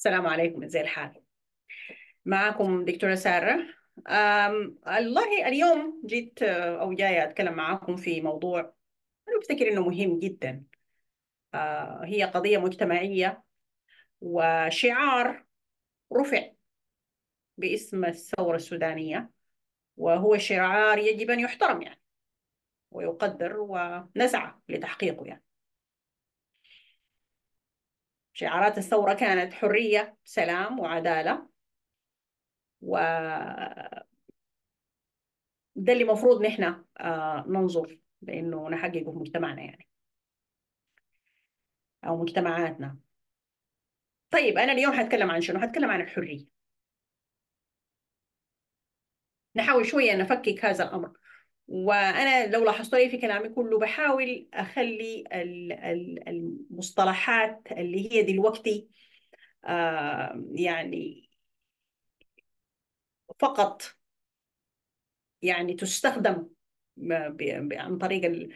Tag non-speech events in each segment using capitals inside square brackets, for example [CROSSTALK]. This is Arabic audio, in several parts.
السلام عليكم ازي الحال معكم دكتورة سارة والله اليوم جيت أو جاية أتكلم معاكم في موضوع أنا بفتكر إنه مهم جدا آه، هي قضية مجتمعية وشعار رفع باسم الثورة السودانية وهو شعار يجب أن يحترم يعني ويقدر ونسعى لتحقيقه يعني شعارات الثورة كانت حرية سلام وعدالة و ده اللي المفروض نحن آه، ننظر لأنه نحققه في مجتمعنا يعني أو مجتمعاتنا طيب أنا اليوم هتكلم عن شنو؟ هتكلم عن الحرية نحاول شوية نفكك هذا الأمر وانا لو لاحظتوا لي في كلامي كله بحاول اخلي المصطلحات اللي هي دلوقتي يعني فقط يعني تستخدم عن طريق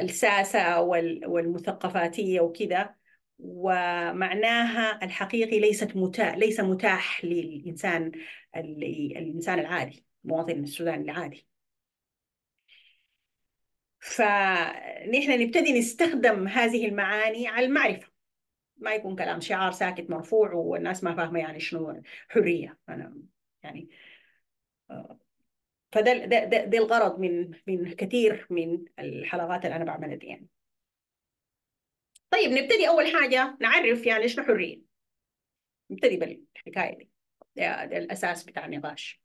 الساسة والمثقفاتية وكذا ومعناها الحقيقي ليست متاح ليس متاح للإنسان الإنسان العادي المواطن السوداني العادي فنحن نبتدي نستخدم هذه المعاني على المعرفة ما يكون كلام شعار ساكت مرفوع والناس ما فاهمة يعني شنو حرية أنا يعني آه، فده ده ده ده الغرض من من كثير من الحلقات اللي أنا بعملها دي يعني طيب نبتدي أول حاجة نعرف يعني شنو حرية نبتدي بالحكاية دي ده, ده الأساس بتاع النقاش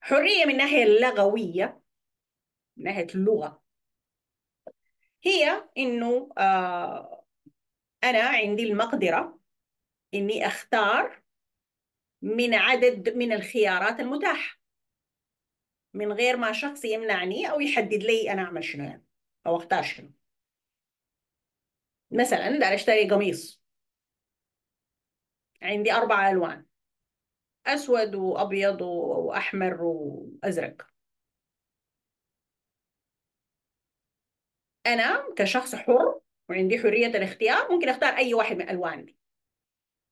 حرية من الناحية اللغوية من ناحيه اللغه هي انه آه انا عندي المقدره اني اختار من عدد من الخيارات المتاحه من غير ما شخص يمنعني او يحدد لي انا اعمل شنو يعني او اختار شنو مثلا دار اشتري قميص عندي اربع الوان اسود وابيض واحمر وازرق انا كشخص حر وعندي حريه الاختيار ممكن اختار اي واحد من الالوان دي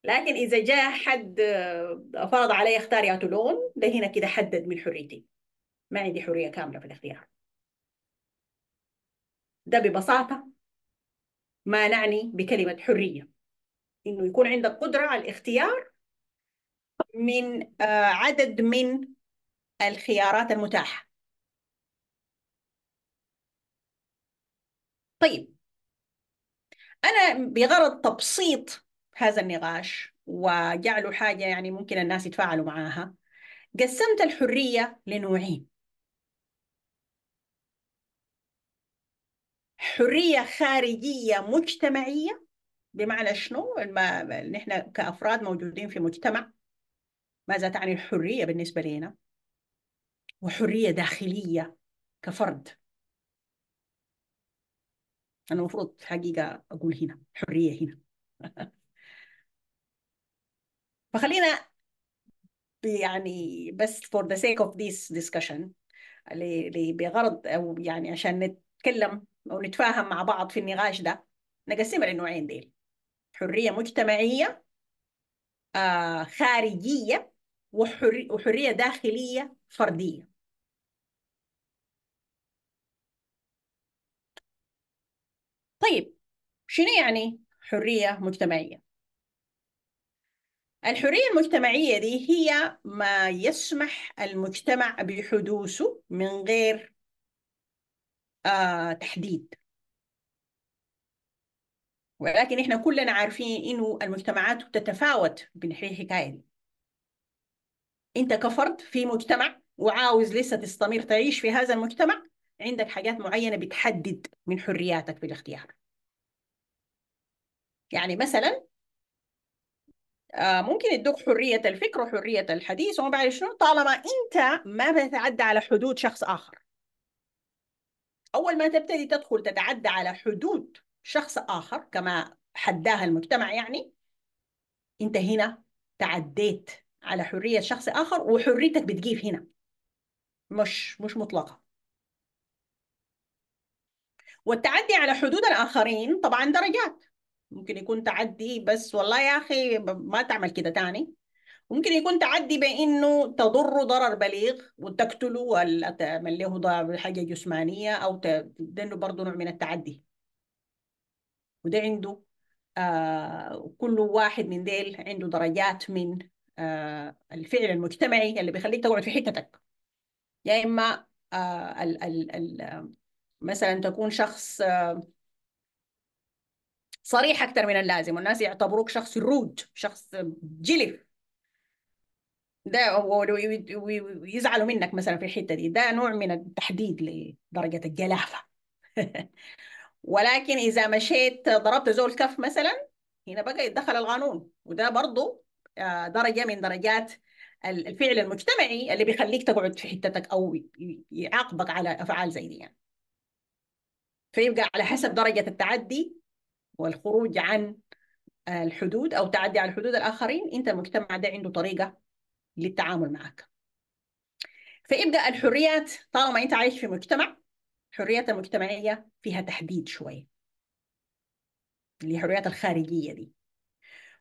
لكن اذا جاء حد آه، فرض علي اختار يا لون ده هنا كده حدد من حريتي ما عندي حريه كامله في الاختيار ده ببساطه ما نعني بكلمه حريه انه يكون عندك قدره على الاختيار من آه، عدد من الخيارات المتاحه طيب أنا بغرض تبسيط هذا النقاش وجعله حاجة يعني ممكن الناس يتفاعلوا معاها قسمت الحرية لنوعين حرية خارجية مجتمعية بمعنى شنو؟ نحن كأفراد موجودين في مجتمع ماذا تعني الحرية بالنسبة لنا؟ وحرية داخلية كفرد أنا المفروض حقيقة أقول هنا حرية هنا [LAUGHS] فخلينا يعني بس for the sake of this discussion بغرض أو يعني عشان نتكلم أو نتفاهم مع بعض في النقاش ده نقسمها لنوعين ديل حرية مجتمعية آه خارجية وحرية داخلية فردية طيب شنو يعني حرية مجتمعية؟ الحرية المجتمعية دي هي ما يسمح المجتمع بحدوثه من غير آه تحديد ولكن احنا كلنا عارفين انه المجتمعات تتفاوت من الحكايه دي انت كفرد في مجتمع وعاوز لسه تستمر تعيش في هذا المجتمع عندك حاجات معينة بتحدد من حرياتك في الاختيار يعني مثلا آه، ممكن يدوك حرية الفكر وحرية الحديث وما بعرف شنو طالما أنت ما بتتعدى على حدود شخص آخر أول ما تبتدي تدخل تتعدى على حدود شخص آخر كما حداها المجتمع يعني أنت هنا تعديت على حرية شخص آخر وحريتك بتجيب هنا مش مش مطلقة والتعدي على حدود الآخرين طبعا درجات ممكن يكون تعدي بس والله يا أخي ما تعمل كده تاني ممكن يكون تعدي بانه تضره ضرر بليغ وتقتله تعمل له حاجه جسمانيه او تدنه برضه نوع من التعدي وده عنده آه كل واحد من ديل عنده درجات من آه الفعل المجتمعي اللي بيخليك تقعد في حتتك يا اما آه ال ال ال مثلا تكون شخص آه، صريح أكثر من اللازم والناس يعتبروك شخص رود شخص جلف ده ويزعلوا منك مثلا في الحتة دي ده نوع من التحديد لدرجة الجلافة [LAUGHS] ولكن إذا مشيت ضربت زول كف مثلا هنا بقى يدخل القانون وده برضه آه، درجة من درجات الفعل المجتمعي اللي بيخليك تقعد في حتتك أو يعاقبك على أفعال زي دي يعني. فيبقى على حسب درجة التعدي والخروج عن الحدود أو تعدي على حدود الآخرين أنت المجتمع ده عنده طريقة للتعامل معك فيبقى الحريات طالما أنت عايش في مجتمع الحريات المجتمعية فيها تحديد شوية اللي هي الحريات الخارجية دي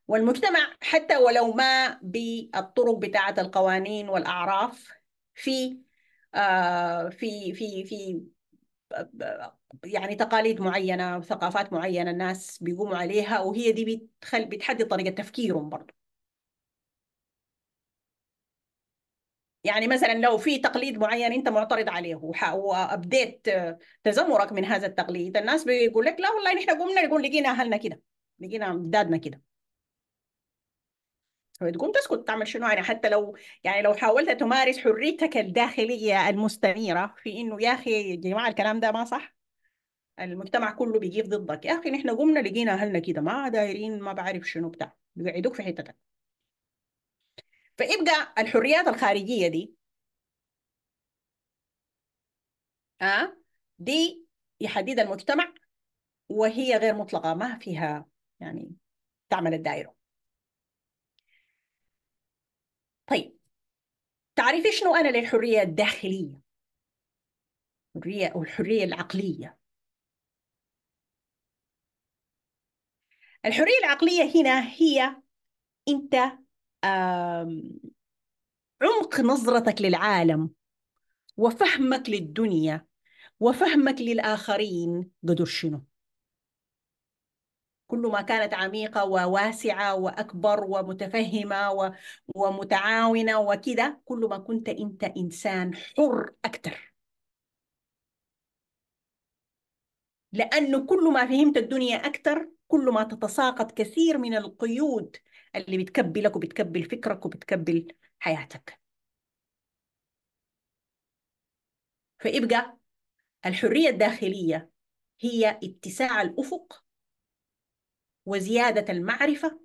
والمجتمع حتى ولو ما بالطرق بتاعة القوانين والأعراف في آه في في في يعني تقاليد معينة وثقافات معينة الناس بيقوموا عليها وهي دي بتخل بتحدد طريقة تفكيرهم برضو يعني مثلا لو في تقليد معين انت معترض عليه وابديت تذمرك من هذا التقليد الناس بيقول لك لا والله نحن قمنا نقول لقينا اهلنا كده لقينا امدادنا كده تقوم تسكت تعمل شنو يعني حتى لو يعني لو حاولت تمارس حريتك الداخلية المستنيرة في إنه يا أخي يا جماعة الكلام ده ما صح المجتمع كله بيجيب ضدك يا أخي نحن قمنا لقينا أهلنا كده ما دايرين ما بعرف شنو بتاع بيقعدوك في حتتك فيبقى الحريات الخارجية دي آه دي يحددها المجتمع وهي غير مطلقة ما فيها يعني تعمل الدائرة طيب تعرفي شنو أنا للحرية الداخلية الحرية أو الحرية العقلية الحرية العقلية هنا هي أنت عمق نظرتك للعالم وفهمك للدنيا وفهمك للآخرين قدر شنو كل ما كانت عميقة وواسعة وأكبر ومتفهمة ومتعاونة وكذا كل ما كنت أنت إنسان حر أكثر لأنه كل ما فهمت الدنيا أكثر كل ما تتساقط كثير من القيود اللي بتكبلك وبتكبل فكرك وبتكبل حياتك فيبقى الحرية الداخلية هي اتساع الأفق وزيادة المعرفة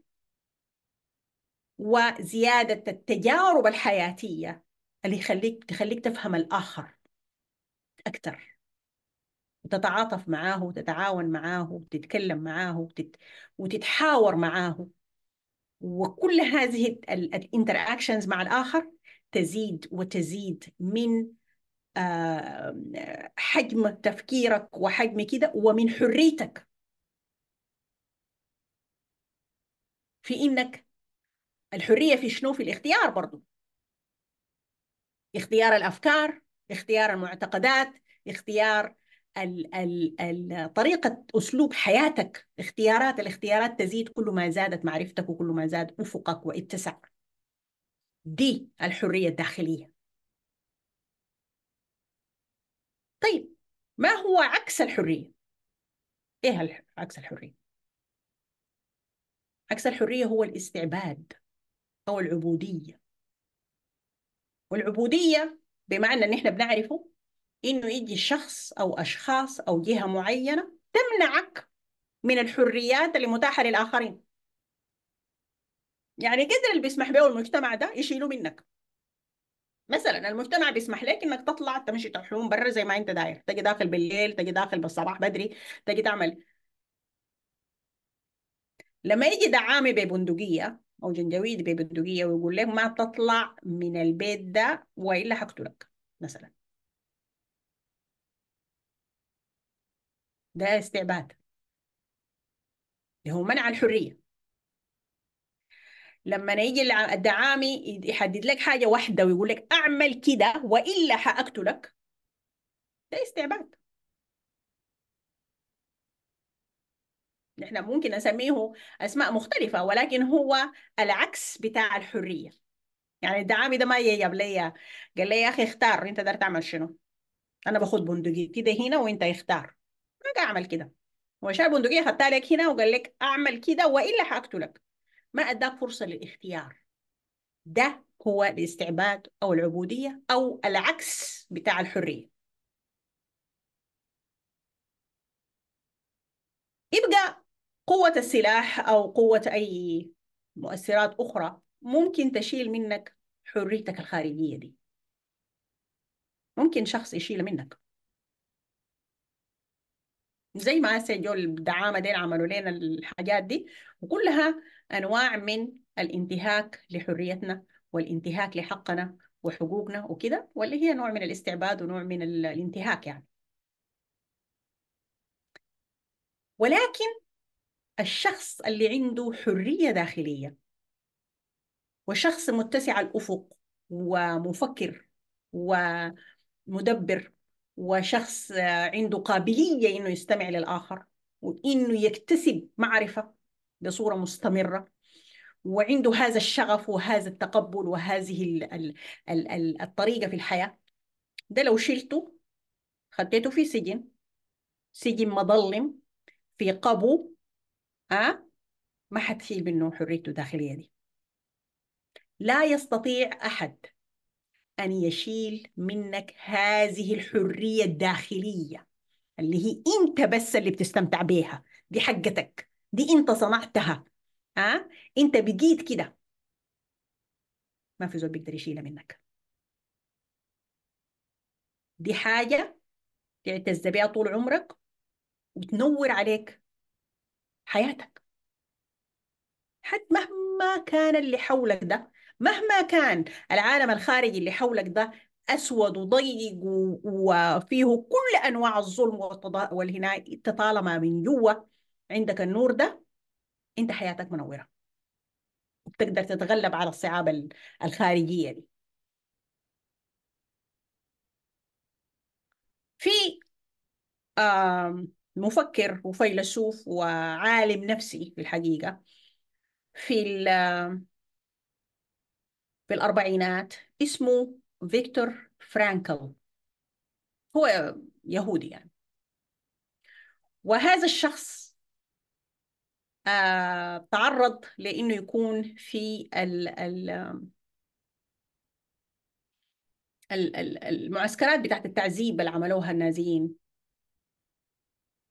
وزيادة التجارب الحياتية اللي يخليك تخليك تفهم الآخر أكثر وتتعاطف معاه وتتعاون معاه وتتكلم معاه وتت... وتتحاور معاه وكل هذه الانتراكشنز مع الآخر تزيد وتزيد من حجم تفكيرك وحجم كده ومن حريتك في انك الحريه في شنو في الاختيار برضو اختيار الافكار اختيار المعتقدات اختيار ال ال ال طريقة أسلوب حياتك اختيارات الاختيارات تزيد كل ما زادت معرفتك وكل ما زاد أفقك واتسع دي الحرية الداخلية طيب ما هو عكس الحرية؟ إيه عكس الحرية؟ عكس الحرية هو الاستعباد أو العبودية والعبودية بمعنى إن إحنا بنعرفه إنه يجي شخص أو أشخاص أو جهة معينة تمنعك من الحريات اللي متاحه للآخرين يعني قدر اللي بيسمح به المجتمع ده يشيله منك مثلا المجتمع بيسمح لك انك تطلع تمشي تحوم برا زي ما انت داير تجي داخل بالليل تجي داخل بالصباح بدري تجي تعمل لما يجي دعامي ببندقية أو جنجويد ببندقية ويقول لك ما تطلع من البيت ده وإلا حقتلك مثلا ده استعباد اللي هو منع الحرية لما يجي الدعامي يحدد لك حاجة واحدة ويقول لك أعمل كده وإلا حأقتلك ده استعباد نحن ممكن نسميه اسماء مختلفه ولكن هو العكس بتاع الحريه يعني الدعامي ده ما جاب لي قال لي يا اخي اختار انت تقدر تعمل شنو انا باخد بندقيه كده هنا وانت اختار ما اعمل كده هو شال بندقيه حطها لك هنا وقال لك اعمل كده والا حقتلك ما اداك فرصه للاختيار ده هو الاستعباد او العبوديه او العكس بتاع الحريه يبقى قوة السلاح أو قوة أي مؤثرات أخرى ممكن تشيل منك حريتك الخارجية دي ممكن شخص يشيل منك زي ما هسه جو الدعامة دي عملوا لنا الحاجات دي وكلها أنواع من الانتهاك لحريتنا والانتهاك لحقنا وحقوقنا وكده واللي هي نوع من الاستعباد ونوع من الانتهاك يعني ولكن الشخص اللي عنده حرية داخلية وشخص متسع الأفق ومفكر ومدبر وشخص عنده قابلية إنه يستمع للآخر وإنه يكتسب معرفة بصورة مستمرة وعنده هذا الشغف وهذا التقبل وهذه الطريقة في الحياة ده لو شلته خديته في سجن سجن مظلم في قبو أه؟ ما حتشيل منه حريته الداخلية دي لا يستطيع أحد أن يشيل منك هذه الحرية الداخلية اللي هي أنت بس اللي بتستمتع بيها دي حقتك دي أنت صنعتها أه؟ أنت بقيت كده ما في زول بيقدر يشيلها منك دي حاجة تعتز بيها طول عمرك وتنور عليك حياتك حتى مهما كان اللي حولك ده مهما كان العالم الخارجي اللي حولك ده أسود وضيق وفيه كل أنواع الظلم والهناء طالما من جوا عندك النور ده أنت حياتك منورة وبتقدر تتغلب على الصعاب الخارجية دي في مفكر وفيلسوف وعالم نفسي في الحقيقة في ال في الأربعينات اسمه فيكتور فرانكل هو يهودي يعني وهذا الشخص آه، تعرض لأنه يكون في ال ال المعسكرات بتاعت التعذيب اللي عملوها النازيين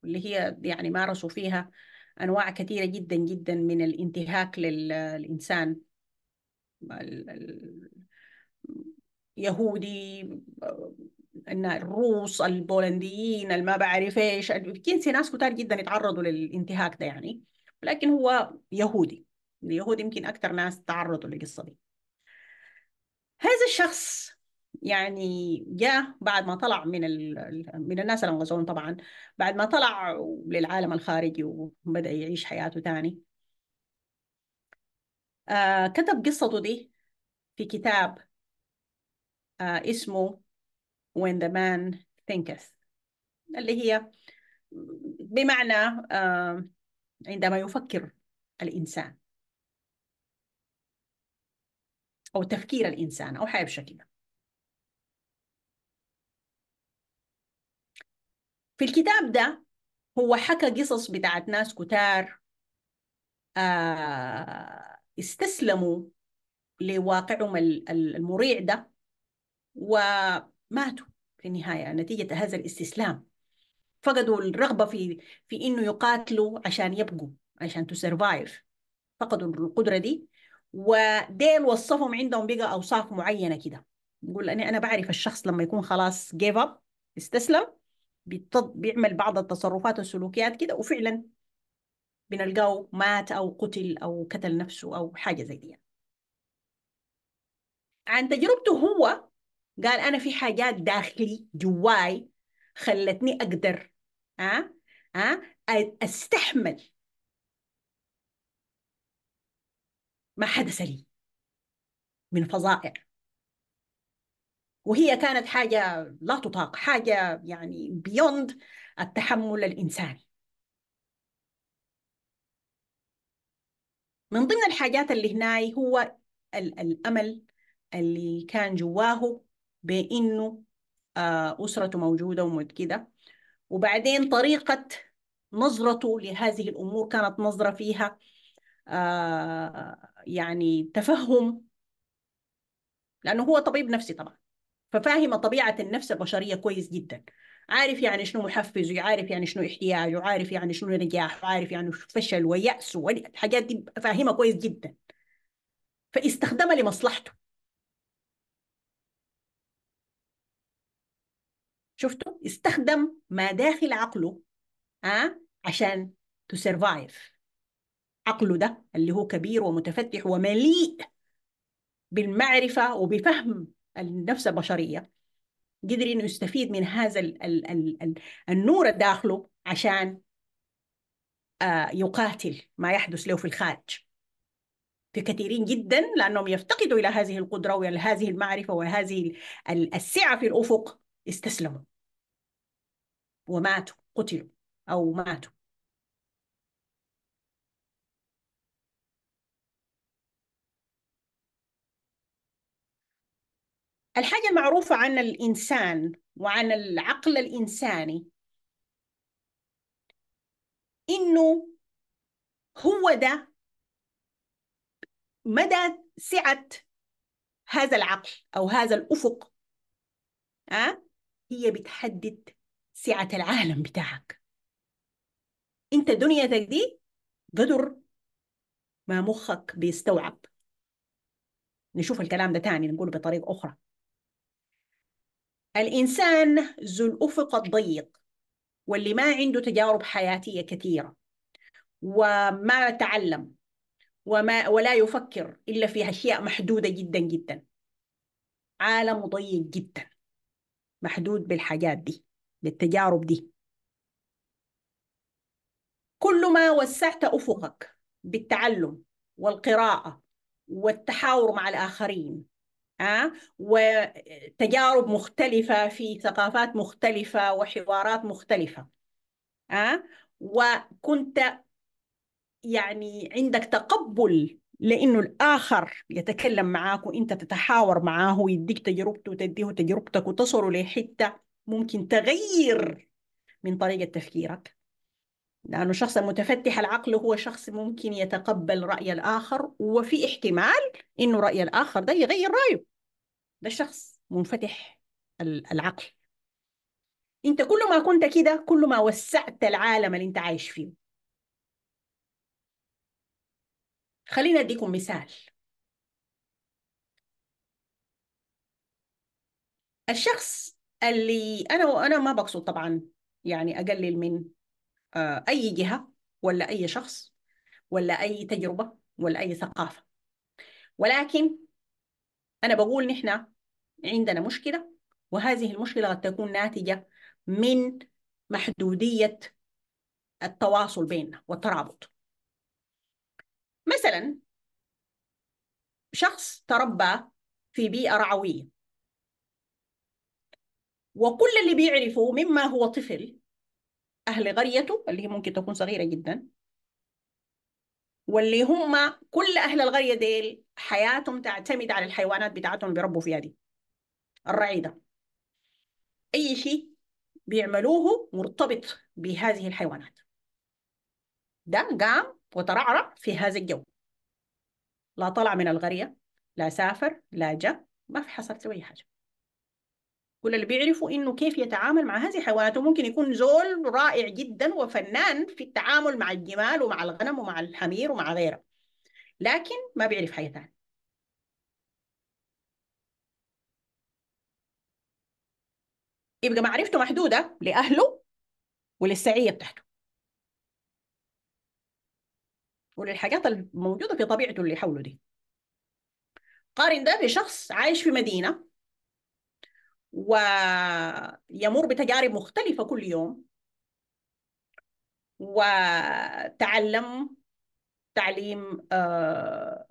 اللي هي يعني مارسوا فيها أنواع كثيرة جدا جدا من الانتهاك للإنسان اليهودي الروس البولنديين الما بعرف ايش كينسي ناس كتار جدا يتعرضوا للانتهاك ده يعني ولكن هو يهودي اليهود يمكن اكثر ناس تعرضوا للقصه دي هذا الشخص يعني جاء بعد ما طلع من من الناس اللي طبعا بعد ما طلع للعالم الخارجي وبدأ يعيش حياته ثاني آه كتب قصته دي في كتاب آه اسمه When the Man Thinketh اللي هي بمعنى آه عندما يفكر الإنسان أو تفكير الإنسان أو حاجة بشكل في الكتاب ده هو حكى قصص بتاعت ناس كتار آه استسلموا لواقعهم المريع ده وماتوا في النهاية نتيجة هذا الاستسلام فقدوا الرغبة في في إنه يقاتلوا عشان يبقوا عشان تسرفايف فقدوا القدرة دي وديل وصفهم عندهم بقى أوصاف معينة كده يقول أنا أنا بعرف الشخص لما يكون خلاص جيف أب استسلم بيتض... بيعمل بعض التصرفات والسلوكيات كده وفعلا بنلقاه مات أو قتل أو قتل نفسه أو حاجة زي دي يعني. عن تجربته هو قال أنا في حاجات داخلي جواي خلتني أقدر أه؟ أه؟ أستحمل ما حدث لي من فظائع وهي كانت حاجة لا تطاق حاجة يعني بيوند التحمل الإنساني من ضمن الحاجات اللي هناي هو الأمل اللي كان جواه بإنه آه، أسرته موجودة كده وبعدين طريقة نظرته لهذه الأمور كانت نظرة فيها آه، يعني تفهم لأنه هو طبيب نفسي طبعا ففاهمه طبيعه النفس البشريه كويس جدا عارف يعني شنو محفز وعارف يعني شنو احتياج وعارف يعني شنو نجاح وعارف يعني شنو فشل وياس والحاجات دي فاهمها كويس جدا فاستخدمها لمصلحته شفتوا استخدم ما داخل عقله آه؟ عشان تو سرفايف عقله ده اللي هو كبير ومتفتح ومليء بالمعرفة وبفهم النفس البشريه قدر انه يستفيد من هذا ال ال الـ النور داخله عشان آه، يقاتل ما يحدث له في الخارج في كثيرين جدا لانهم يفتقدوا الى هذه القدره والى هذه المعرفه وهذه السعه في الافق استسلموا وماتوا قتلوا او ماتوا الحاجة المعروفة عن الإنسان وعن العقل الإنساني إنه هو ده مدى سعة هذا العقل أو هذا الأفق أه؟ هي بتحدد سعة العالم بتاعك أنت دنيتك دي قدر ما مخك بيستوعب نشوف الكلام ده تاني نقوله بطريقة أخرى الإنسان ذو الأفق الضيق واللي ما عنده تجارب حياتية كثيرة وما تعلم وما ولا يفكر إلا في أشياء محدودة جدا جدا عالم ضيق جدا محدود بالحاجات دي بالتجارب دي كل ما وسعت أفقك بالتعلم والقراءة والتحاور مع الآخرين وتجارب مختلفة في ثقافات مختلفة وحوارات مختلفة وكنت يعني عندك تقبل لأنه الآخر يتكلم معاك وأنت تتحاور معاه ويديك تجربته وتديه تجربتك وتصل لحتة ممكن تغير من طريقة تفكيرك لأنه الشخص المتفتح العقل هو شخص ممكن يتقبل رأي الآخر وفي احتمال إنه رأي الآخر ده يغير رأيه ده شخص منفتح العقل أنت كل ما كنت كده كل ما وسعت العالم اللي أنت عايش فيه خلينا أديكم مثال الشخص اللي أنا وأنا ما بقصد طبعا يعني أقلل من آه، أي جهة ولا أي شخص ولا أي تجربة ولا أي ثقافة ولكن أنا بقول نحن عندنا مشكلة وهذه المشكلة قد تكون ناتجة من محدودية التواصل بيننا والترابط مثلا شخص تربى في بيئة رعوية وكل اللي بيعرفه مما هو طفل أهل قريته اللي هي ممكن تكون صغيرة جدا واللي هم كل أهل القرية ديل حياتهم تعتمد على الحيوانات بتاعتهم اللي بيربوا فيها دي الرعي ده أي شيء بيعملوه مرتبط بهذه الحيوانات ده قام وترعرع في هذا الجو لا طلع من القرية لا سافر لا جاء ما في حصلت له أي حاجة كل اللي بيعرفوا انه كيف يتعامل مع هذه الحيوانات وممكن يكون زول رائع جدا وفنان في التعامل مع الجمال ومع الغنم ومع الحمير ومع غيره لكن ما بيعرف ثانيه يبقى معرفته محدوده لاهله وللسعيه بتاعته وللحاجات الموجوده في طبيعته اللي حوله دي قارن ده بشخص عايش في مدينه ويمر بتجارب مختلفة كل يوم وتعلم تعليم آه،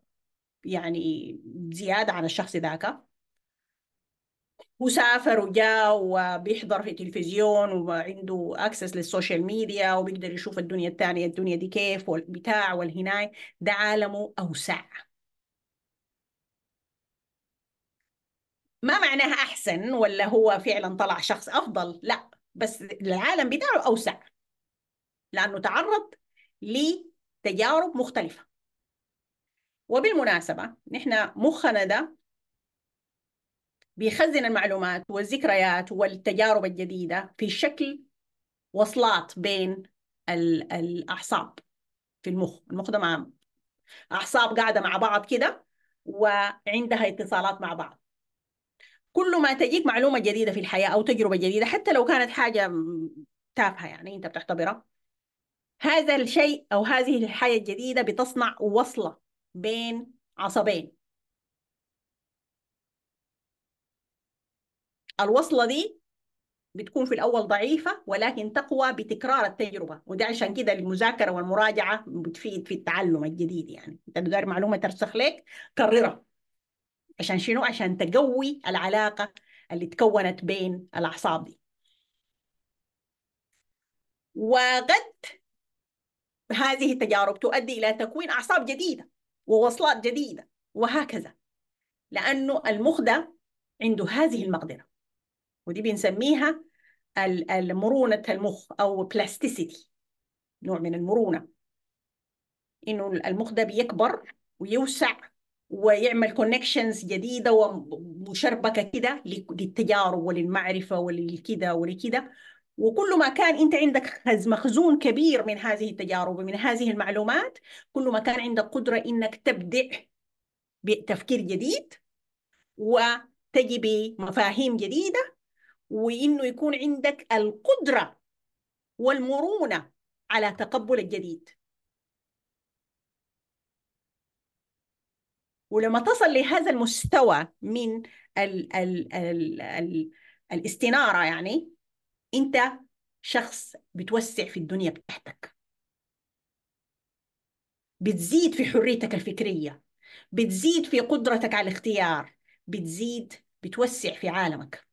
يعني زيادة عن الشخص ذاك وسافر وجاء وبيحضر في تلفزيون وعنده اكسس للسوشيال ميديا وبيقدر يشوف الدنيا الثانية الدنيا دي كيف والبتاع والهناي ده عالمه أوسع ما معناها احسن ولا هو فعلا طلع شخص افضل لا بس العالم بتاعه اوسع لانه تعرض لتجارب مختلفه وبالمناسبه نحن مخنا ده بيخزن المعلومات والذكريات والتجارب الجديده في شكل وصلات بين الاعصاب في المخ المخ ده مع اعصاب قاعده مع بعض كده وعندها اتصالات مع بعض كل ما تجيك معلومة جديدة في الحياة أو تجربة جديدة حتى لو كانت حاجة تافهة يعني أنت بتعتبرها هذا الشيء أو هذه الحياه الجديدة بتصنع وصلة بين عصبين الوصلة دي بتكون في الأول ضعيفة ولكن تقوى بتكرار التجربة وده عشان كده المذاكرة والمراجعة بتفيد في التعلم الجديد يعني أنت معلومة ترسخ لك كررها عشان شنو؟ عشان تقوي العلاقة اللي تكونت بين الأعصاب دي وقد هذه التجارب تؤدي إلى تكوين أعصاب جديدة ووصلات جديدة وهكذا لأنه المخ ده عنده هذه المقدرة ودي بنسميها مرونة المخ أو بلاستيسيتي نوع من المرونة إنه المخ ده بيكبر ويوسع ويعمل كونكشنز جديده ومشربكه كده للتجارب وللمعرفه وللكذا ولكده وكل ما كان انت عندك مخزون كبير من هذه التجارب ومن هذه المعلومات كل ما كان عندك قدره انك تبدع بتفكير جديد وتجي بمفاهيم جديده وانه يكون عندك القدره والمرونه على تقبل الجديد ولما تصل لهذا المستوى من ال ال ال الـ الاستنارة يعني أنت شخص بتوسع في الدنيا بتاعتك بتزيد في حريتك الفكرية بتزيد في قدرتك على الاختيار بتزيد بتوسع في عالمك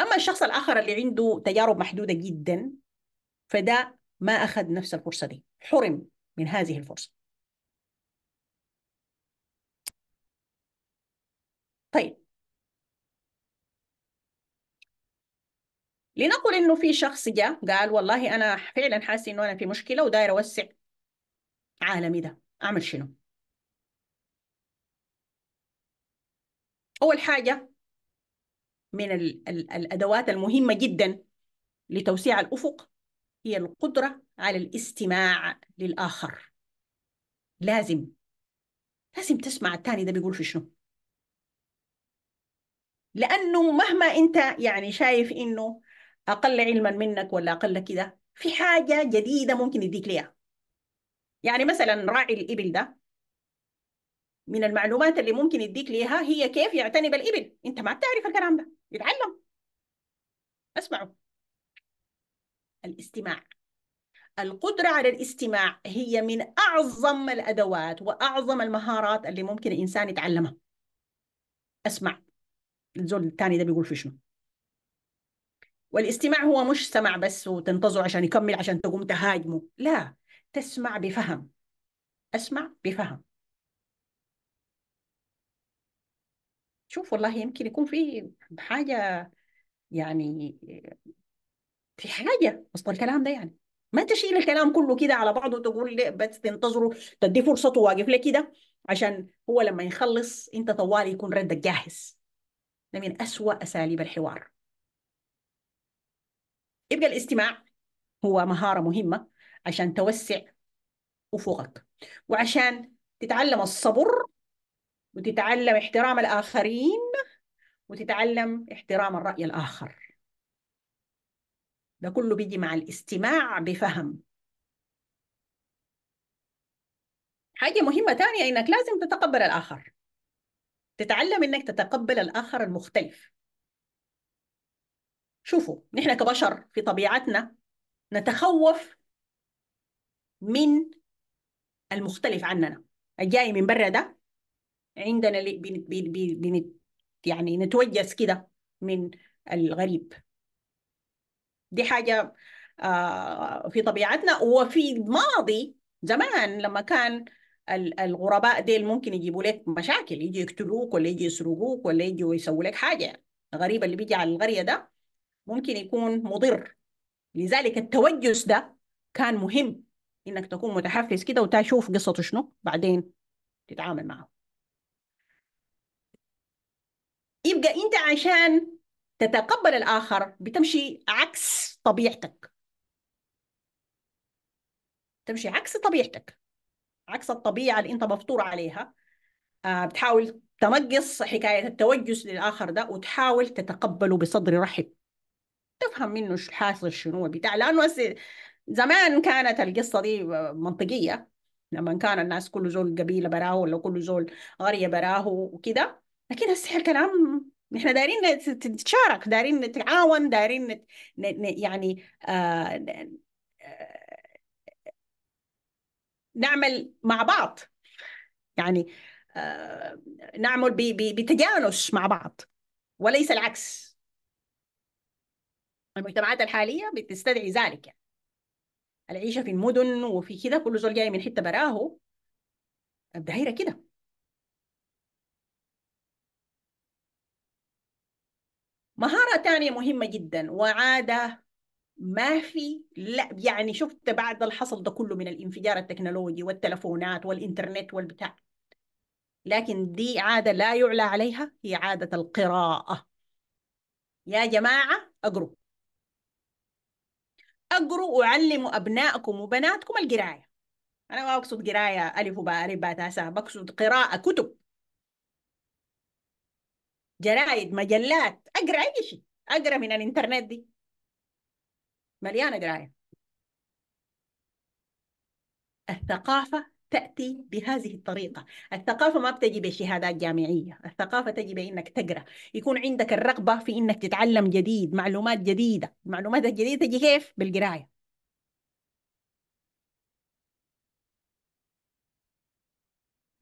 أما الشخص الآخر اللي عنده تجارب محدودة جدا فده ما أخذ نفس الفرصة دي حرم من هذه الفرصة طيب لنقل انه في شخص جاء قال والله انا فعلا حاسس انه انا في مشكله وداير اوسع عالمي ده اعمل شنو اول حاجه من الـ الـ الادوات المهمه جدا لتوسيع الافق هي القدره على الاستماع للاخر لازم لازم تسمع الثاني ده بيقول في شنو لانه مهما انت يعني شايف انه اقل علما منك ولا اقل كده في حاجه جديده ممكن يديك ليها يعني مثلا راعي الابل ده من المعلومات اللي ممكن يديك ليها هي كيف يعتني بالابل انت ما بتعرف الكلام ده يتعلم اسمعوا الاستماع القدرة على الاستماع هي من أعظم الأدوات وأعظم المهارات اللي ممكن الإنسان يتعلمها أسمع الزول الثاني ده بيقول في شنو والاستماع هو مش سمع بس وتنتظر عشان يكمل عشان تقوم تهاجمه لا تسمع بفهم اسمع بفهم شوف والله يمكن يكون في حاجه يعني في حاجه وسط الكلام ده يعني ما تشيل الكلام كله كده على بعضه وتقول لي بس تنتظره تدي فرصته واقف لك كده عشان هو لما يخلص انت طوال يكون ردك جاهز ده من أسوأ أساليب الحوار يبقى الاستماع هو مهارة مهمة عشان توسع أفقك وعشان تتعلم الصبر وتتعلم احترام الآخرين وتتعلم احترام الرأي الآخر ده كله بيجي مع الاستماع بفهم حاجة مهمة تانية إنك لازم تتقبل الآخر تتعلم انك تتقبل الاخر المختلف شوفوا نحن كبشر في طبيعتنا نتخوف من المختلف عننا الجاي من برا ده عندنا بنت بنت بنت يعني نتوجس كده من الغريب دي حاجة آه، في طبيعتنا وفي الماضي زمان لما كان الغرباء ديل ممكن يجيبوا لك مشاكل يجي يقتلوك ولا يجي يسرقوك ولا يجي يسووا لك حاجه الغريب اللي بيجي على القريه ده ممكن يكون مضر لذلك التوجس ده كان مهم انك تكون متحفز كده وتشوف قصته شنو بعدين تتعامل معه يبقى انت عشان تتقبل الاخر بتمشي عكس طبيعتك تمشي عكس طبيعتك عكس الطبيعه اللي انت مفطور عليها آه، بتحاول تنقص حكايه التوجس للاخر ده وتحاول تتقبله بصدر رحب تفهم منه شو حاصل شنو بتاع لانه زمان كانت القصه دي منطقيه لما كان الناس كل زول قبيله براه ولا كل زول قريه براه وكده لكن هسه الكلام احنا دايرين نتشارك دايرين نتعاون دايرين نت... يعني آ... آه، نعمل مع بعض يعني آه، نعمل بتجانس مع بعض وليس العكس المجتمعات الحالية بتستدعي ذلك يعني العيشة في المدن وفي كده كل زول جاي من حتة براهو الدهيرة كده مهارة تانية مهمة جدا وعادة ما في لا يعني شفت بعد الحصل ده كله من الانفجار التكنولوجي والتلفونات والإنترنت والبتاع لكن دي عادة لا يعلى عليها هي عادة القراءة يا جماعة أقروا أقروا وعلموا أبنائكم وبناتكم القراية أنا ما أقصد قراية ألف وباء ربا تاسع بقصد قراءة كتب جرائد مجلات أقرأ أي شيء أقرأ من الإنترنت دي مليانه قرايه الثقافه تأتي بهذه الطريقة الثقافة ما بتجي بشهادات جامعية الثقافة تجي بأنك تقرأ يكون عندك الرغبة في أنك تتعلم جديد معلومات جديدة معلومات الجديدة تجي كيف؟ بالقراية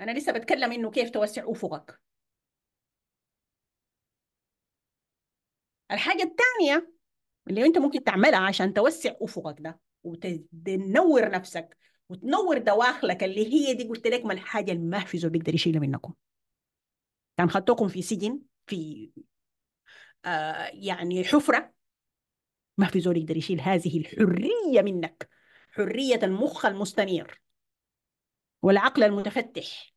أنا لسه بتكلم إنه كيف توسع أفقك الحاجة الثانية اللي انت ممكن تعملها عشان توسع افقك ده وتنور نفسك وتنور دواخلك اللي هي دي قلت لك ما الحاجه اللي ما في زول بيقدر يشيلها منكم كان خطوكم في سجن في آه يعني حفره ما في زول يقدر يشيل هذه الحريه منك حريه المخ المستنير والعقل المتفتح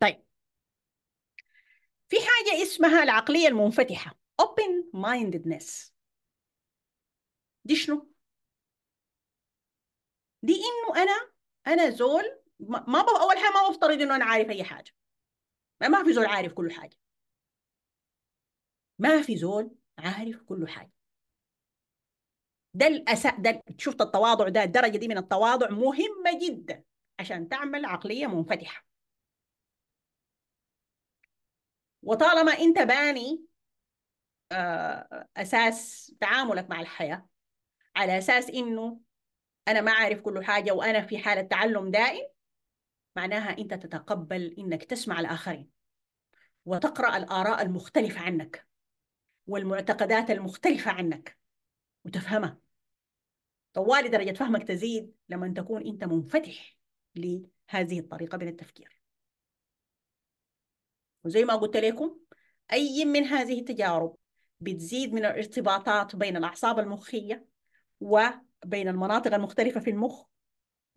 طيب في حاجه اسمها العقليه المنفتحه open mindedness دي شنو دي انه انا انا زول ما ب... اول حاجه ما بفترض انه انا عارف اي حاجه ما, ما في زول عارف كل حاجه ما في زول عارف كل حاجه ده الاساء ده شفت التواضع ده الدرجه دي من التواضع مهمه جدا عشان تعمل عقليه منفتحه وطالما انت باني آه، اساس تعاملك مع الحياه على اساس انه انا ما عارف كل حاجه وانا في حاله تعلم دائم معناها انت تتقبل انك تسمع الاخرين وتقرا الاراء المختلفه عنك والمعتقدات المختلفه عنك وتفهمها طوالي درجه فهمك تزيد لما تكون انت منفتح لهذه الطريقه من التفكير وزي ما قلت لكم اي من هذه التجارب بتزيد من الارتباطات بين الأعصاب المخية وبين المناطق المختلفة في المخ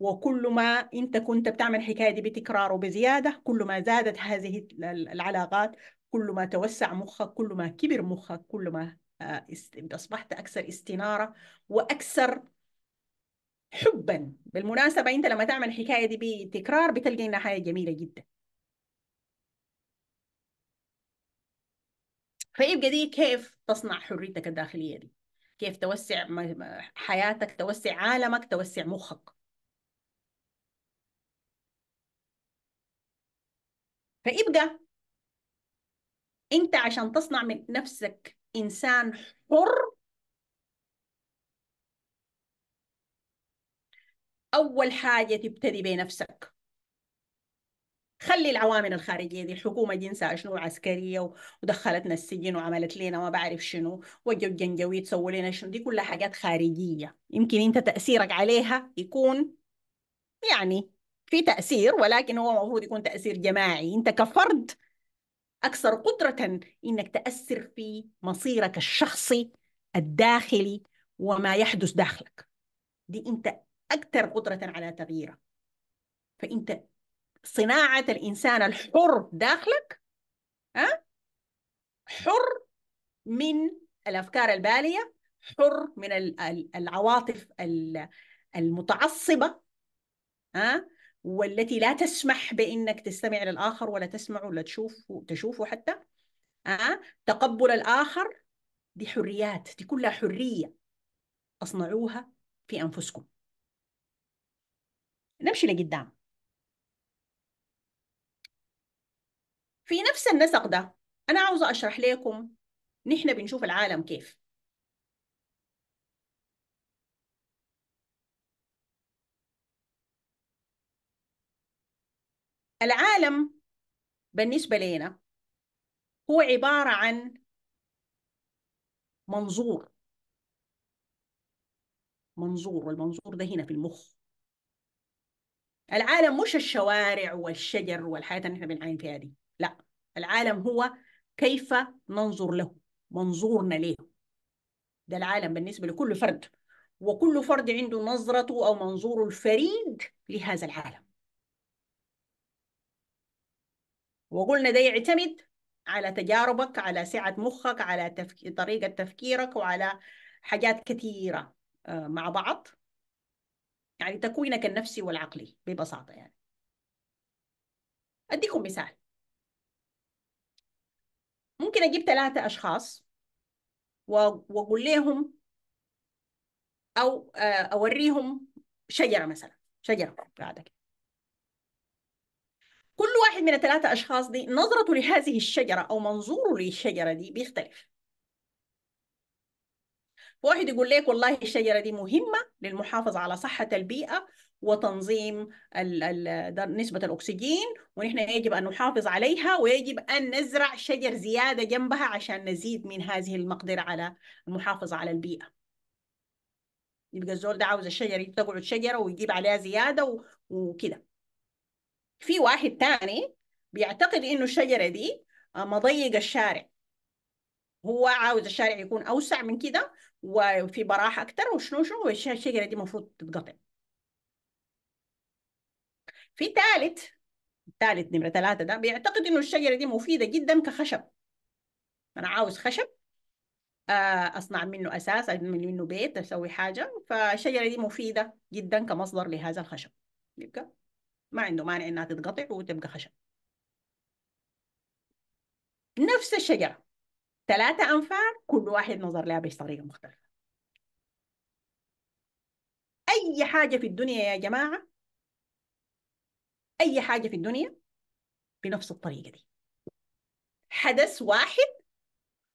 وكل ما أنت كنت بتعمل حكاية دي بتكرار وبزيادة كل ما زادت هذه العلاقات كل ما توسع مخك كل ما كبر مخك كل ما آه، أصبحت أكثر استنارة وأكثر حبا بالمناسبة أنت لما تعمل حكاية دي بتكرار بتلقى إنها حاجة جميلة جدا فيبقى دي كيف تصنع حريتك الداخلية دي كيف توسع حياتك توسع عالمك توسع مخك فيبقى انت عشان تصنع من نفسك انسان حر اول حاجه تبتدي بنفسك خلي العوامل الخارجيه دي الحكومه جنسها شنو عسكريه ودخلتنا السجن وعملت لنا ما بعرف شنو وجو جنجوي سووا لنا شنو دي كلها حاجات خارجيه يمكن انت تاثيرك عليها يكون يعني في تاثير ولكن هو المفروض يكون تاثير جماعي انت كفرد اكثر قدره انك تاثر في مصيرك الشخصي الداخلي وما يحدث داخلك دي انت اكثر قدره على تغييره فانت صناعة الإنسان الحر داخلك أه؟ حر من الأفكار البالية حر من العواطف المتعصبة أه؟ والتي لا تسمح بانك تستمع للاخر ولا تسمع ولا تشوف تشوفه حتى أه؟ تقبل الاخر دي حريات دي كلها حريه اصنعوها في انفسكم نمشي لقدام في نفس النسق ده أنا عاوزة أشرح لكم نحن بنشوف العالم كيف العالم بالنسبة لنا هو عبارة عن منظور منظور والمنظور ده هنا في المخ العالم مش الشوارع والشجر والحياة اللي احنا بنعاين فيها دي لا العالم هو كيف ننظر له منظورنا له ده العالم بالنسبة لكل فرد وكل فرد عنده نظرته أو منظوره الفريد لهذا العالم وقلنا ده يعتمد على تجاربك على سعة مخك على تفك... طريقة تفكيرك وعلى حاجات كثيرة آه، مع بعض يعني تكوينك النفسي والعقلي ببساطة يعني أديكم مثال ممكن اجيب ثلاثه اشخاص واقول لهم او آه، اوريهم شجره مثلا شجره قاعده كده كل واحد من الثلاثه اشخاص دي نظرته لهذه الشجره او منظوره للشجره دي بيختلف واحد يقول لك والله الشجره دي مهمه للمحافظه على صحه البيئه وتنظيم نسبة الأكسجين ونحن يجب أن نحافظ عليها ويجب أن نزرع شجر زيادة جنبها عشان نزيد من هذه المقدرة على المحافظة على البيئة يبقى الزول ده عاوز الشجر تقعد شجرة ويجيب عليها زيادة وكده في واحد تاني بيعتقد إنه الشجرة دي آه، مضيق الشارع هو عاوز الشارع يكون أوسع من كده وفي براح أكتر وشنو شنو والشجرة دي المفروض تتقطع في ثالث ثالث نمرة ثلاثة ده بيعتقد إنه الشجرة دي مفيدة جدا كخشب أنا عاوز خشب آه، أصنع منه أساس أعمل منه بيت أسوي حاجة فالشجرة دي مفيدة جدا كمصدر لهذا الخشب يبقى ما عنده مانع إنها تتقطع وتبقى خشب نفس الشجرة ثلاثة أنفار كل واحد نظر لها بطريقة مختلفة أي حاجة في الدنيا يا جماعة اي حاجه في الدنيا بنفس الطريقه دي حدث واحد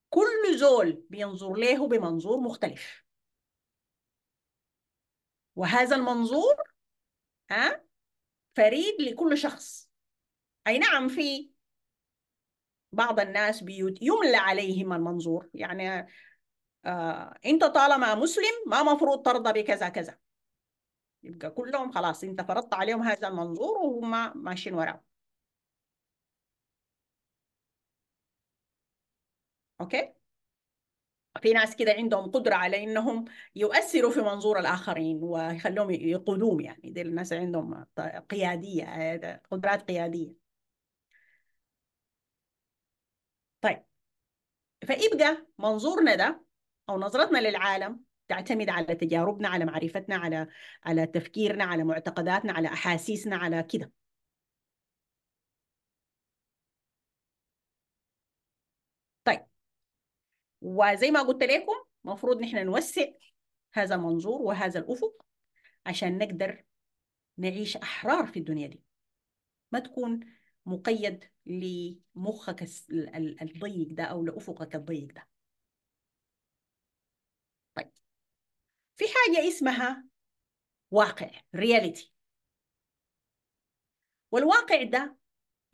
كل زول بينظر له بمنظور مختلف وهذا المنظور ها فريد لكل شخص اي نعم في بعض الناس يملى عليهم المنظور يعني آه انت طالما مسلم ما مفروض ترضى بكذا كذا يبقى كلهم خلاص انت فرضت عليهم هذا المنظور وهم ماشيين وراه اوكي في ناس كده عندهم قدرة على إنهم يؤثروا في منظور الآخرين ويخلوهم يقودوهم يعني دي الناس عندهم قيادية قدرات قيادية طيب فيبقى منظورنا ده أو نظرتنا للعالم تعتمد على تجاربنا على معرفتنا على على تفكيرنا على معتقداتنا على احاسيسنا على كده طيب وزي ما قلت لكم المفروض نحن نوسع هذا المنظور وهذا الافق عشان نقدر نعيش احرار في الدنيا دي ما تكون مقيد لمخك الضيق ده او لافقك الضيق ده في حاجة اسمها واقع رياليتي والواقع ده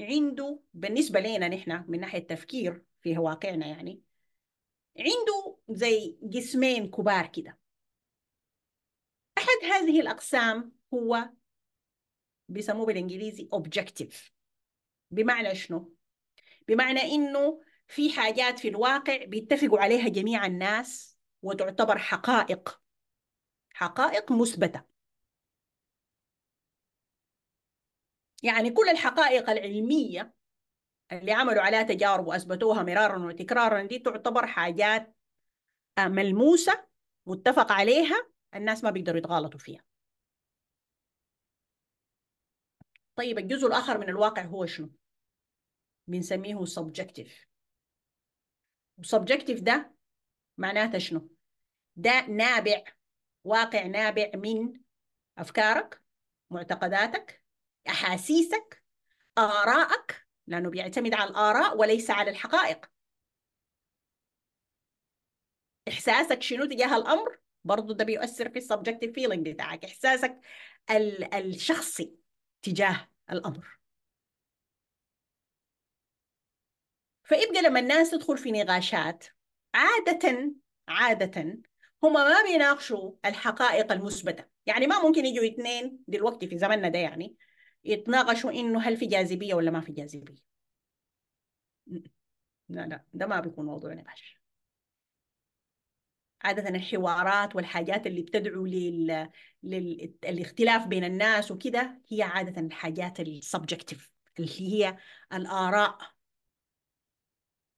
عنده بالنسبة لنا نحن من ناحية التفكير في واقعنا يعني عنده زي جسمين كبار كده أحد هذه الأقسام هو بيسموه بالإنجليزي objective بمعنى شنو؟ بمعنى إنه في حاجات في الواقع بيتفقوا عليها جميع الناس وتعتبر حقائق حقائق مثبتة يعني كل الحقائق العلمية اللي عملوا عليها تجارب وأثبتوها مرارا وتكرارا دي تعتبر حاجات آه، ملموسة متفق عليها الناس ما بيقدروا يتغالطوا فيها طيب الجزء الآخر من الواقع هو شنو؟ بنسميه subjective subjective ده معناته شنو؟ ده نابع واقع نابع من أفكارك معتقداتك أحاسيسك آرائك لأنه بيعتمد على الآراء وليس على الحقائق إحساسك شنو تجاه الأمر برضو ده بيؤثر في السبجكتيف فيلينج بتاعك إحساسك الشخصي تجاه الأمر فيبقى لما الناس تدخل في نقاشات عادة عادة هم ما بيناقشوا الحقائق المثبته يعني ما ممكن يجوا اثنين دلوقتي في زماننا ده يعني يتناقشوا انه هل في جاذبيه ولا ما في جاذبيه لا لا ده ما بيكون موضوع نقاش عادة الحوارات والحاجات اللي بتدعو لل... للاختلاف بين الناس وكده هي عادة الحاجات السبجكتيف اللي هي الآراء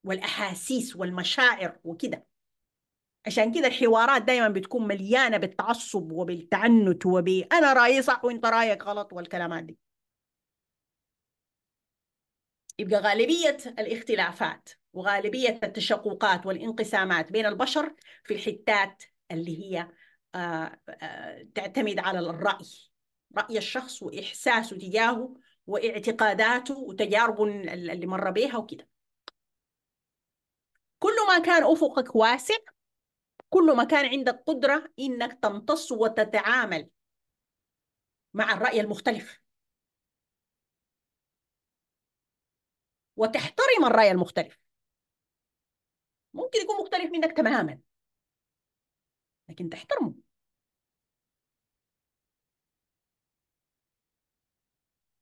والأحاسيس والمشاعر وكده عشان كده الحوارات دايما بتكون مليانة بالتعصب وبالتعنت وب أنا رأيي صح وأنت رأيك غلط والكلامات دي يبقى غالبية الاختلافات وغالبية التشققات والانقسامات بين البشر في الحتات اللي هي آه، آه، تعتمد على الرأي رأي الشخص وإحساسه تجاهه واعتقاداته وتجاربه اللي مر بيها وكده كل ما كان أفقك واسع كل ما كان عندك قدرة إنك تمتص وتتعامل مع الرأي المختلف وتحترم الرأي المختلف ممكن يكون مختلف منك تماما لكن تحترمه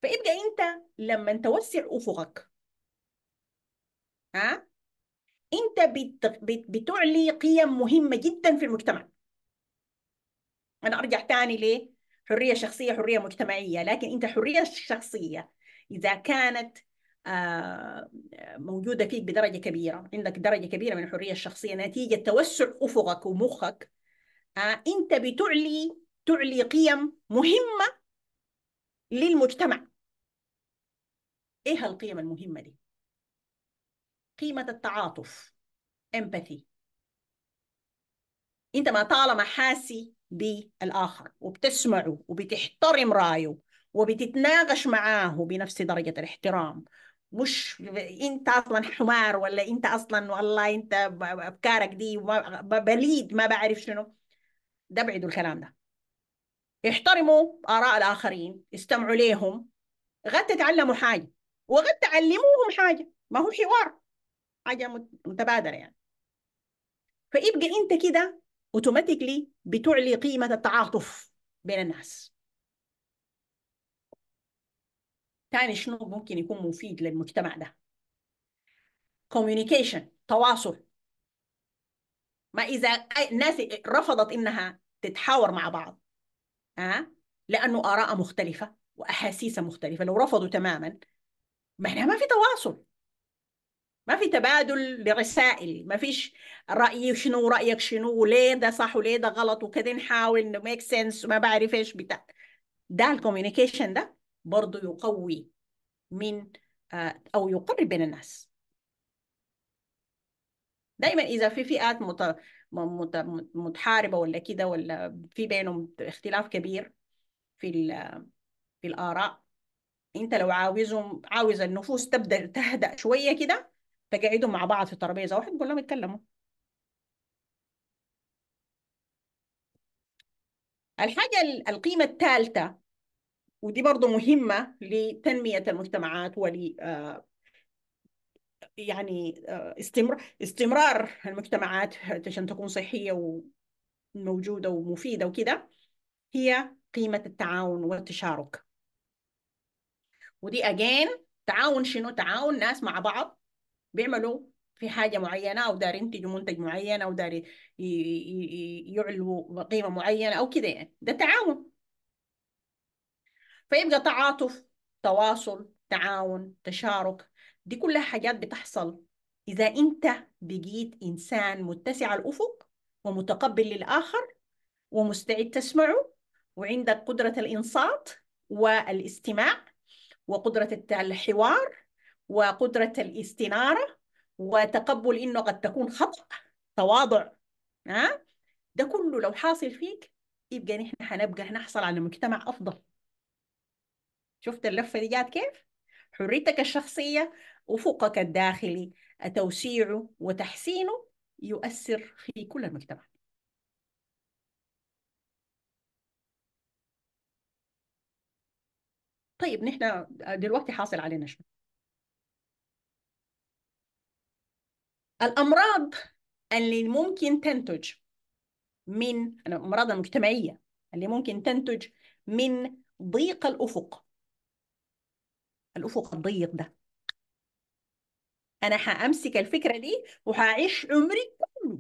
فابقى انت لما توسع افقك ها انت بت... بت... بتعلي قيم مهمه جدا في المجتمع انا ارجع تاني ليه حريه شخصيه حريه مجتمعيه لكن انت حريه شخصيه اذا كانت آه، موجوده فيك بدرجه كبيره عندك درجه كبيره من الحريه الشخصيه نتيجه توسع افقك ومخك آه، انت بتعلي تعلي قيم مهمه للمجتمع ايه القيم المهمه دي قيمة التعاطف empathy أنت ما طالما حاسي بالآخر وبتسمعه وبتحترم رأيه وبتتناقش معاه بنفس درجة الاحترام مش انت اصلا حمار ولا انت اصلا والله انت افكارك دي بليد ما بعرف شنو ده بعدوا الكلام ده احترموا اراء الاخرين استمعوا ليهم غد تتعلموا حاجه وغد تعلموهم حاجه ما هو حوار حاجه متبادله يعني فيبقى انت كده اوتوماتيكلي بتعلي قيمه التعاطف بين الناس تاني شنو ممكن يكون مفيد للمجتمع ده كوميونيكيشن تواصل ما اذا الناس رفضت انها تتحاور مع بعض أه؟ لانه اراء مختلفه واحاسيس مختلفه لو رفضوا تماما معناها ما في تواصل ما في تبادل لرسائل ما فيش رأيي شنو رأيك شنو وليه ده صح وليه ده غلط وكده نحاول نميك سنس وما بعرف ايش بتاع ده الكوميونيكيشن ده برضه يقوي من آه، او يقرب بين الناس دايما اذا في فئات مت... مت... متحاربه ولا كده ولا في بينهم اختلاف كبير في ال... في الاراء انت لو عاوزهم عاوز النفوس تبدا تهدا شويه كده فقعدوا مع بعض في ترابيزه واحد كلهم لهم الحاجه القيمه الثالثه ودي برضه مهمه لتنميه المجتمعات ول آه، يعني آه، استمرار استمرار المجتمعات عشان تكون صحيه وموجوده ومفيده وكده هي قيمه التعاون والتشارك ودي اجين تعاون شنو تعاون ناس مع بعض بيعملوا في حاجة معينة أو دار ينتجوا منتج معين أو دار يعلوا قيمة معينة أو كده يعني ده تعاون فيبقى تعاطف تواصل تعاون تشارك دي كلها حاجات بتحصل إذا أنت بقيت إنسان متسع الأفق ومتقبل للآخر ومستعد تسمعه وعندك قدرة الإنصات والاستماع وقدرة الحوار وقدرة الاستنارة وتقبل إنه قد تكون خطأ تواضع ها ده كله لو حاصل فيك يبقى نحن حنبقى نحصل على مجتمع أفضل شفت اللفة دي جات كيف؟ حريتك الشخصية أفقك الداخلي توسيعه وتحسينه يؤثر في كل المجتمع طيب نحن دلوقتي حاصل علينا شنو؟ الأمراض اللي ممكن تنتج من الأمراض المجتمعية اللي ممكن تنتج من ضيق الأفق الأفق الضيق ده أنا حامسك الفكرة دي وحعيش عمري كله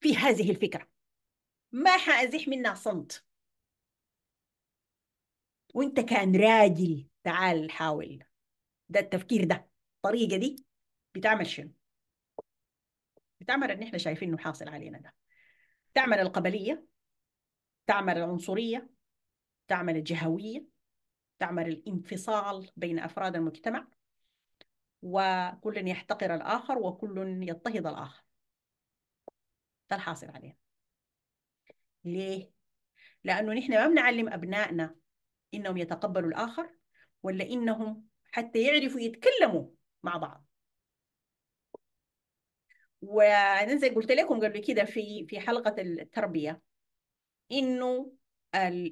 في هذه الفكرة ما حازح منها صمت وانت كان راجل تعال حاول ده التفكير ده الطريقة دي بتعمل شنو؟ بتعمل اللي احنا شايفين انه حاصل علينا ده تعمل القبليه تعمل العنصريه تعمل الجهويه تعمل الانفصال بين افراد المجتمع وكل يحتقر الاخر وكل يضطهد الاخر ده الحاصل علينا ليه؟ لأنه نحن ما بنعلم أبنائنا إنهم يتقبلوا الآخر ولا إنهم حتى يعرفوا يتكلموا مع بعض وانا زي قلت لكم قبل كده في في حلقه التربيه انه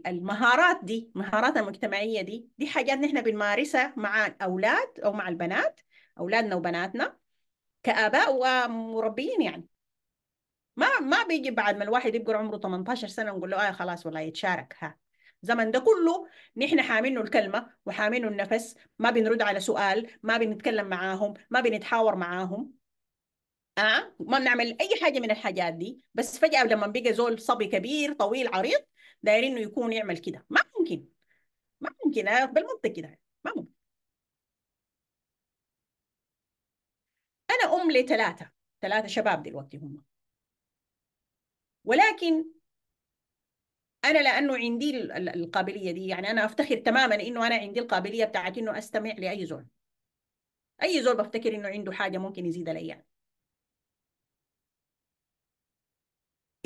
المهارات دي المهارات المجتمعيه دي دي حاجات نحن بنمارسها مع الاولاد او مع البنات اولادنا وبناتنا كاباء ومربيين يعني ما ما بيجي بعد ما الواحد يبقى عمره 18 سنه ونقول له اه خلاص والله يتشارك ها زمن ده كله نحن حامينه الكلمه وحامينه النفس ما بنرد على سؤال ما بنتكلم معاهم ما بنتحاور معاهم اه ما بنعمل اي حاجه من الحاجات دي بس فجاه لما بقى زول صبي كبير طويل عريض دايرين انه يكون يعمل كده ما ممكن ما ممكن آه بالمنطق كده ما ممكن انا ام لثلاثه ثلاثه شباب دلوقتي هم ولكن انا لانه عندي القابليه دي يعني انا افتخر تماما انه انا عندي القابليه بتاعت انه استمع لاي زول اي زول بفتكر انه عنده حاجه ممكن يزيد علي يعني.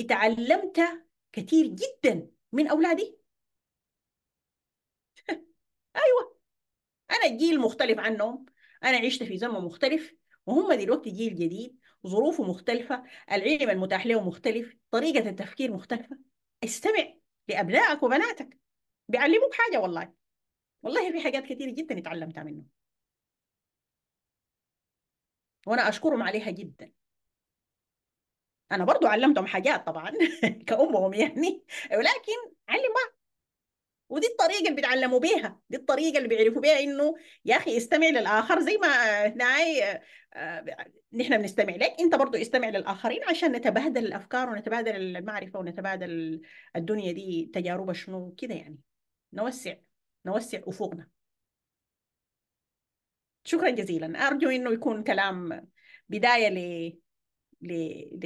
اتعلمت كثير جدا من اولادي [LAUGHS] ايوه انا جيل مختلف عنهم انا عشت في زمن مختلف وهم دلوقتي جيل جديد ظروفه مختلفه العلم المتاح له مختلف طريقه التفكير مختلفه استمع لابنائك وبناتك بيعلموك حاجه والله والله في حاجات كثيره جدا اتعلمتها منهم وانا اشكرهم عليها جدا انا برضو علمتهم حاجات طبعا [LAUGHS] كامهم يعني ولكن علمها ودي الطريقه اللي بيتعلموا بيها دي الطريقه اللي بيعرفوا بيها انه يا اخي استمع للاخر زي ما ناي آه، نحن بنستمع لك انت برضو استمع للاخرين عشان نتبادل الافكار ونتبادل المعرفه ونتبادل الدنيا دي تجارب شنو كده يعني نوسع نوسع افقنا شكرا جزيلا ارجو انه يكون كلام بدايه ل ل...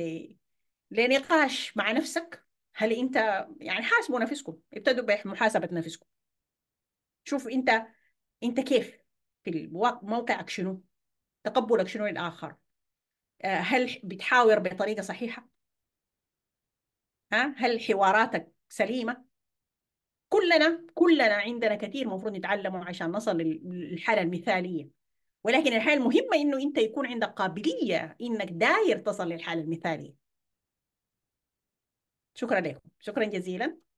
ل... لنقاش مع نفسك هل انت يعني حاسبوا نفسكم ابتدوا بمحاسبه نفسكم شوف انت انت كيف في موقعك شنو تقبلك شنو للاخر آه، هل بتحاور بطريقه صحيحه ها هل حواراتك سليمه كلنا كلنا عندنا كثير مفروض نتعلمه عشان نصل للحاله المثاليه ولكن الحاله المهمه انه انت يكون عندك قابليه انك داير تصل للحاله المثاليه شكرا لكم شكرا جزيلا